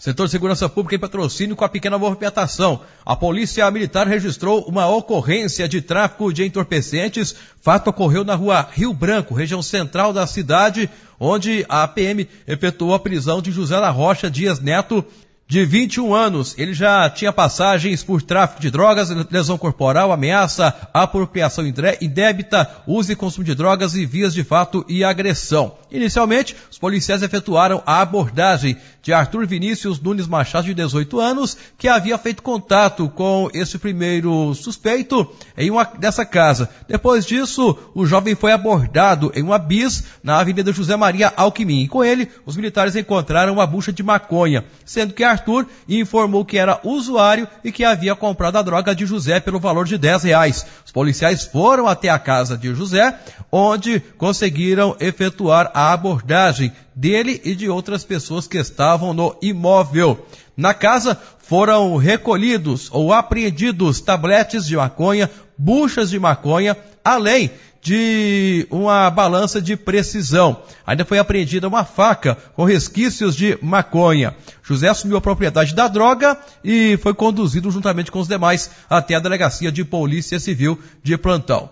Setor de Segurança Pública em patrocínio com a pequena movimentação. A Polícia Militar registrou uma ocorrência de tráfico de entorpecentes. Fato ocorreu na rua Rio Branco, região central da cidade, onde a PM efetuou a prisão de José da Rocha Dias Neto, de 21 anos. Ele já tinha passagens por tráfico de drogas, lesão corporal, ameaça, apropriação indébita, uso e consumo de drogas e vias de fato e agressão. Inicialmente, os policiais efetuaram a abordagem de Arthur Vinícius Nunes Machado, de 18 anos, que havia feito contato com esse primeiro suspeito em uma dessa casa. Depois disso, o jovem foi abordado em uma bis na Avenida José Maria Alquimim. com ele, os militares encontraram uma bucha de maconha, sendo que Arthur informou que era usuário e que havia comprado a droga de José pelo valor de 10 reais. Os policiais foram até a casa de José, onde conseguiram efetuar a a abordagem dele e de outras pessoas que estavam no imóvel. Na casa foram recolhidos ou apreendidos tabletes de maconha, buchas de maconha, além de uma balança de precisão. Ainda foi apreendida uma faca com resquícios de maconha. José assumiu a propriedade da droga e foi conduzido juntamente com os demais até a delegacia de Polícia Civil de plantão.